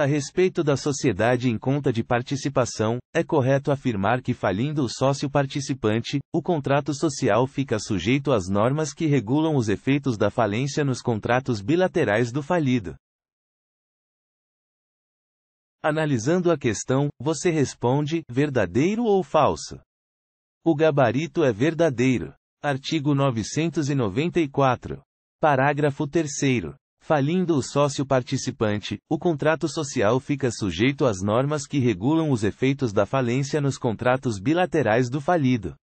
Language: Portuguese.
A respeito da sociedade em conta de participação, é correto afirmar que falindo o sócio participante, o contrato social fica sujeito às normas que regulam os efeitos da falência nos contratos bilaterais do falido. Analisando a questão, você responde: verdadeiro ou falso? O gabarito é verdadeiro. Artigo 994. Parágrafo 3. Falindo o sócio participante, o contrato social fica sujeito às normas que regulam os efeitos da falência nos contratos bilaterais do falido.